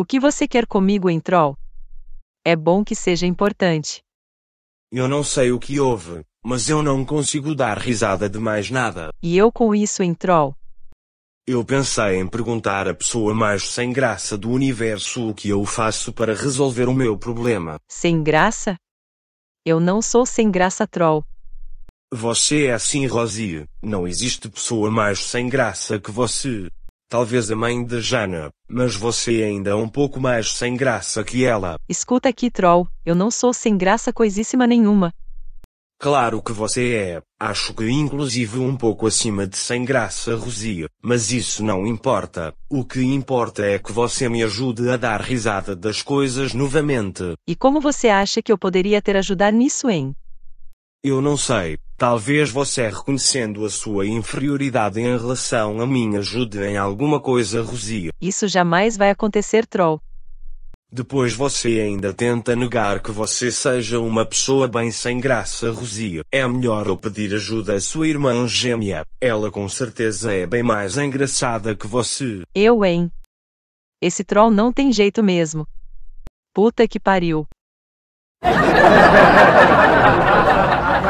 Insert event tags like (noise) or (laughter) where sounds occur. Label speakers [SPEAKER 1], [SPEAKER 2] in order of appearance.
[SPEAKER 1] O que você quer comigo em Troll? É bom que seja importante.
[SPEAKER 2] Eu não sei o que houve, mas eu não consigo dar risada de mais nada. E eu com isso em Troll? Eu pensei em perguntar à pessoa mais sem graça do universo o que eu faço para resolver o meu problema. Sem
[SPEAKER 1] graça? Eu não sou sem graça Troll.
[SPEAKER 2] Você é assim, Rosie. Não existe pessoa mais sem graça que você. Talvez a mãe de Jana, mas você ainda é um pouco mais sem graça que ela.
[SPEAKER 1] Escuta aqui, troll, eu não sou sem graça coisíssima nenhuma.
[SPEAKER 2] Claro que você é, acho que inclusive um pouco acima de sem graça, Rosia, mas isso não importa. O que importa é que você me ajude a dar risada das coisas novamente. E
[SPEAKER 1] como você acha que eu poderia ter ajudar nisso, hein?
[SPEAKER 2] Eu não sei, talvez você reconhecendo a sua inferioridade em relação a mim ajude em alguma coisa Rosia. Isso jamais vai acontecer Troll. Depois você ainda tenta negar que você seja uma pessoa bem sem graça Rosia. É melhor eu pedir ajuda à sua irmã gêmea. Ela com certeza é bem mais engraçada que você.
[SPEAKER 1] Eu, hein? Esse troll não tem jeito mesmo. Puta que pariu. (laughs)